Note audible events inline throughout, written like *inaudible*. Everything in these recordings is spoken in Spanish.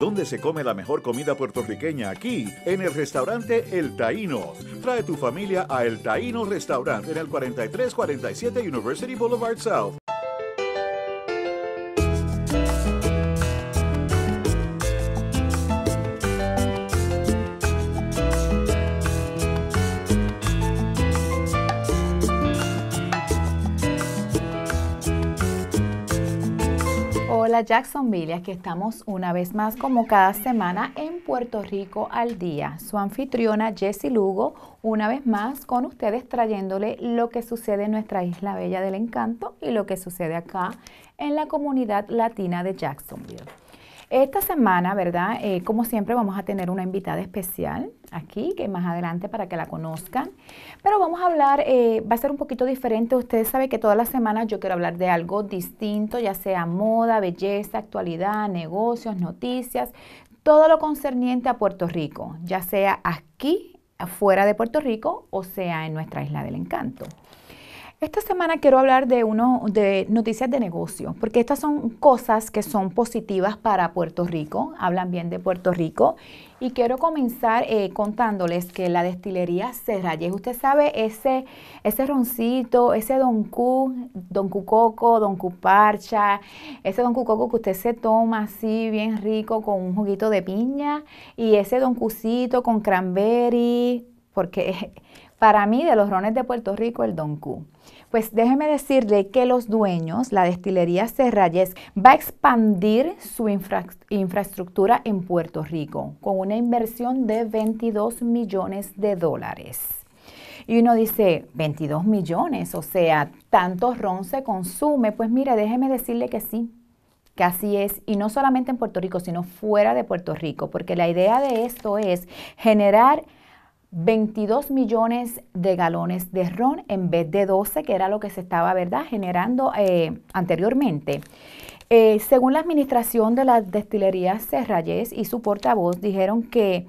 ¿Dónde se come la mejor comida puertorriqueña? Aquí, en el restaurante El Taino. Trae tu familia a El Taíno Restaurant en el 4347 University Boulevard South Jacksonville, aquí estamos una vez más como cada semana en Puerto Rico al día. Su anfitriona Jessie Lugo, una vez más con ustedes trayéndole lo que sucede en nuestra isla bella del encanto y lo que sucede acá en la comunidad latina de Jacksonville. Esta semana, ¿verdad? Eh, como siempre vamos a tener una invitada especial aquí, que más adelante para que la conozcan. Pero vamos a hablar, eh, va a ser un poquito diferente. Ustedes saben que todas las semanas yo quiero hablar de algo distinto, ya sea moda, belleza, actualidad, negocios, noticias, todo lo concerniente a Puerto Rico, ya sea aquí, afuera de Puerto Rico o sea en nuestra isla del encanto. Esta semana quiero hablar de uno de noticias de negocio, porque estas son cosas que son positivas para Puerto Rico, hablan bien de Puerto Rico. Y quiero comenzar eh, contándoles que la destilería Serrayes, usted sabe ese, ese roncito, ese Don Q, Don Q Don Q Parcha, ese Don Q que usted se toma así bien rico con un juguito de piña y ese Don Cucito con cranberry, porque *laughs* para mí de los rones de Puerto Rico el Don Q. Pues déjeme decirle que los dueños, la destilería Serrayes, va a expandir su infraestructura en Puerto Rico con una inversión de 22 millones de dólares. Y uno dice, 22 millones, o sea, ¿tanto ron se consume? Pues mire, déjeme decirle que sí, que así es, y no solamente en Puerto Rico, sino fuera de Puerto Rico, porque la idea de esto es generar 22 millones de galones de ron en vez de 12, que era lo que se estaba ¿verdad? generando eh, anteriormente. Eh, según la administración de la destilería Serrayes y su portavoz, dijeron que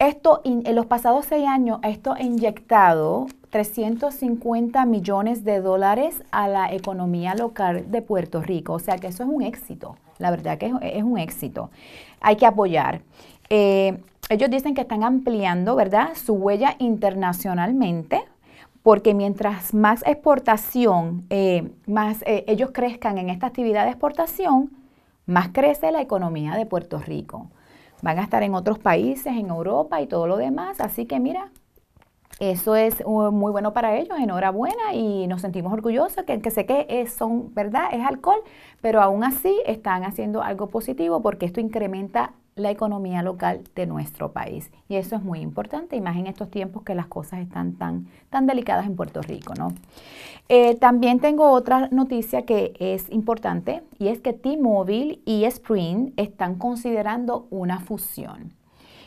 esto en los pasados seis años, esto ha inyectado 350 millones de dólares a la economía local de Puerto Rico. O sea que eso es un éxito. La verdad que es, un éxito. Hay que apoyar. Eh, ellos dicen que están ampliando, ¿verdad?, su huella internacionalmente, porque mientras más exportación, eh, más eh, ellos crezcan en esta actividad de exportación, más crece la economía de Puerto Rico. Van a estar en otros países, en Europa y todo lo demás, así que mira, eso es uh, muy bueno para ellos, enhorabuena y nos sentimos orgullosos, que, que sé que eh, son, ¿verdad? Es alcohol, pero aún así están haciendo algo positivo porque esto incrementa la economía local de nuestro país. Y eso es muy importante, y más en estos tiempos que las cosas están tan, tan delicadas en Puerto Rico. ¿no? Eh, también tengo otra noticia que es importante, y es que T-Mobile y Sprint están considerando una fusión.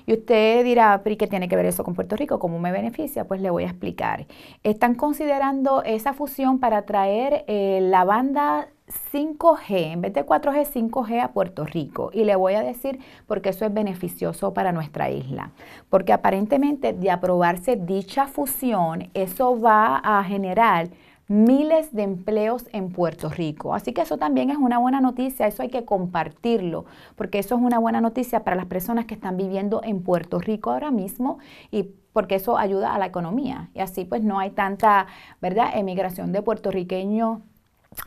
Y usted dirá, Pri, qué tiene que ver eso con Puerto Rico? ¿Cómo me beneficia? Pues le voy a explicar. Están considerando esa fusión para traer eh, la banda 5G, en vez de 4G, 5G a Puerto Rico. Y le voy a decir por qué eso es beneficioso para nuestra isla. Porque aparentemente de aprobarse dicha fusión, eso va a generar miles de empleos en Puerto Rico. Así que eso también es una buena noticia, eso hay que compartirlo, porque eso es una buena noticia para las personas que están viviendo en Puerto Rico ahora mismo y porque eso ayuda a la economía. Y así pues no hay tanta, ¿verdad?, emigración de puertorriqueños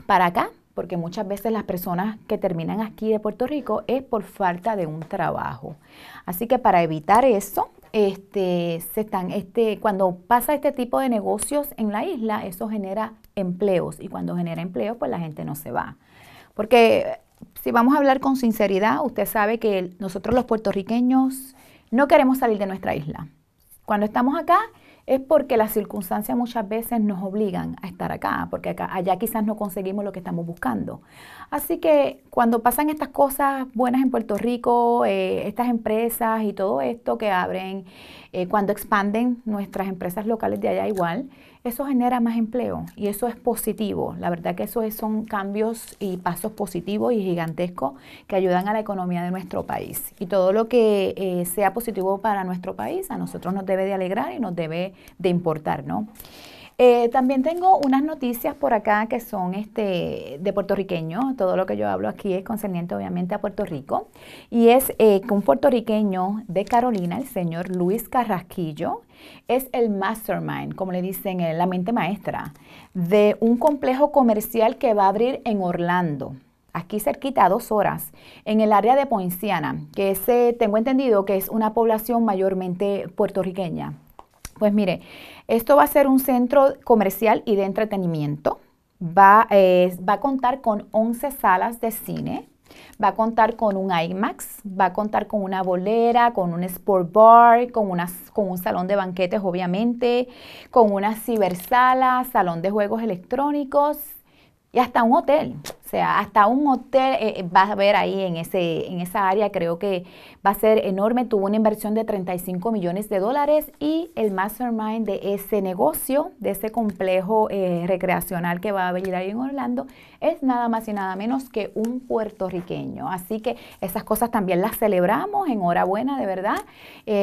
para acá, porque muchas veces las personas que terminan aquí de Puerto Rico es por falta de un trabajo. Así que para evitar eso, este, se están, este, cuando pasa este tipo de negocios en la isla, eso genera empleos y cuando genera empleos, pues la gente no se va. Porque eh, si vamos a hablar con sinceridad, usted sabe que nosotros los puertorriqueños no queremos salir de nuestra isla. Cuando estamos acá, es porque las circunstancias muchas veces nos obligan a estar acá, porque acá, allá quizás no conseguimos lo que estamos buscando. Así que cuando pasan estas cosas buenas en Puerto Rico, eh, estas empresas y todo esto que abren, eh, cuando expanden nuestras empresas locales de allá igual, eso genera más empleo y eso es positivo. La verdad que esos son cambios y pasos positivos y gigantescos que ayudan a la economía de nuestro país. Y todo lo que eh, sea positivo para nuestro país a nosotros nos debe de alegrar y nos debe de importar, ¿no? Eh, también tengo unas noticias por acá que son este, de puertorriqueño. Todo lo que yo hablo aquí es concerniente obviamente a Puerto Rico. Y es eh, que un puertorriqueño de Carolina, el señor Luis Carrasquillo, es el mastermind, como le dicen, eh, la mente maestra, de un complejo comercial que va a abrir en Orlando aquí cerquita a dos horas, en el área de Poinciana, que tengo entendido que es una población mayormente puertorriqueña. Pues mire, esto va a ser un centro comercial y de entretenimiento. Va, eh, va a contar con 11 salas de cine, va a contar con un IMAX, va a contar con una bolera, con un sport bar, con, con un salón de banquetes obviamente, con una cibersala, salón de juegos electrónicos y hasta un hotel. O sea, hasta un hotel eh, eh, vas a ver ahí en, ese, en esa área, creo que va a ser enorme. Tuvo una inversión de 35 millones de dólares y el mastermind de ese negocio, de ese complejo eh, recreacional que va a venir ahí en Orlando, es nada más y nada menos que un puertorriqueño. Así que esas cosas también las celebramos. Enhorabuena, de verdad.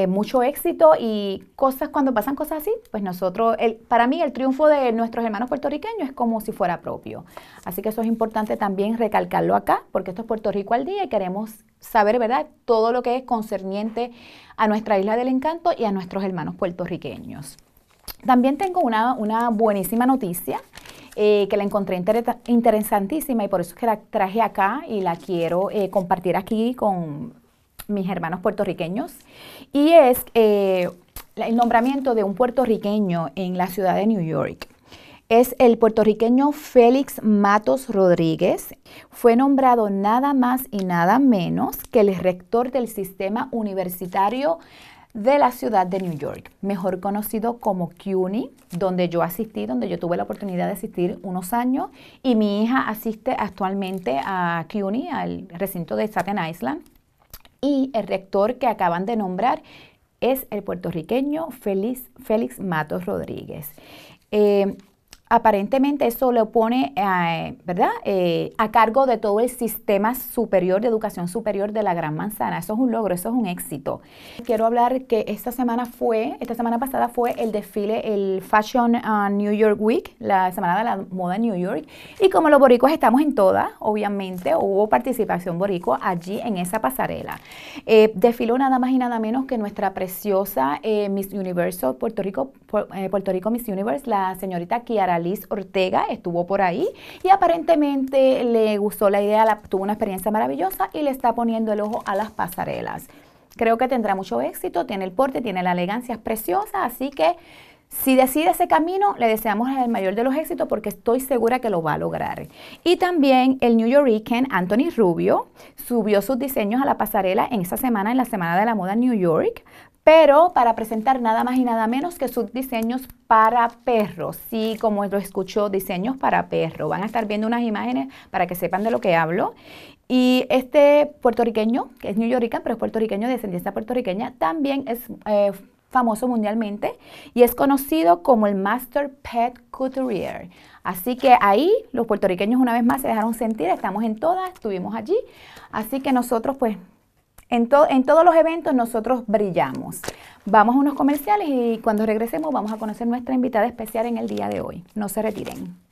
mucho éxito y cosas cuando pasan cosas así, pues nosotros, el, para mí el triunfo de nuestros hermanos puertorriqueños es como si fuera propio. Así que eso es importante también recalcarlo acá, porque esto es Puerto Rico al día y queremos saber, ¿verdad?, todo lo que es concerniente a nuestra isla del encanto y a nuestros hermanos puertorriqueños. También tengo una, buenísima noticia eh, que la encontré interesantísima y por eso es que la traje acá y la quiero eh, compartir aquí con mis hermanos puertorriqueños. Y es eh, el nombramiento de un puertorriqueño en la ciudad de New York es el puertorriqueño Félix Matos Rodríguez. Fue nombrado nada más y nada menos que el rector del sistema universitario de la ciudad de New York, mejor conocido como CUNY, donde yo asistí, donde yo tuve la oportunidad de asistir unos años y mi hija asiste actualmente a CUNY, al recinto de Staten Island. Y el rector que acaban de nombrar es el puertorriqueño Félix, Félix Matos Rodríguez. Eh, aparentemente eso lo pone eh, ¿verdad? Eh, a cargo de todo el sistema superior de educación superior de la Gran Manzana. Eso es un logro, eso es un éxito. Quiero hablar que esta semana fue, esta semana pasada fue el desfile, el Fashion uh, New York Week, la semana de la moda New York. Y como los boricuas estamos en todas, obviamente hubo participación boricua allí en esa pasarela. Eh, desfiló nada más y nada menos que nuestra preciosa eh, Miss Universo Puerto Rico, Puerto Rico Miss Universe, la señorita Kiara Liz Ortega estuvo por ahí y aparentemente le gustó la idea, tuvo una experiencia maravillosa y le está poniendo el ojo a las pasarelas. Creo que tendrá mucho éxito, tiene el porte, tiene la elegancia, es preciosa, así que si decide ese camino, le deseamos el mayor de los éxitos porque estoy segura que lo va a lograr. Y también el New Yorker Anthony Rubio subió sus diseños a la pasarela en esa semana, en la Semana de la Moda New York, pero para presentar nada más y nada menos que sus diseños para perros. Sí, como lo escuchó, diseños para perros. Van a estar viendo unas imágenes para que sepan de lo que hablo. Y este puertorriqueño, que es new Yorker, pero es puertorriqueño, de descendencia puertorriqueña, también es eh, famoso mundialmente y es conocido como el Master Pet Couturier. Así que ahí los puertorriqueños una vez más se dejaron sentir, estamos en todas, estuvimos allí. Así que nosotros pues en, en todos los eventos nosotros brillamos. Vamos a unos comerciales y cuando regresemos vamos a conocer nuestra invitada especial en el día de hoy. No se retiren.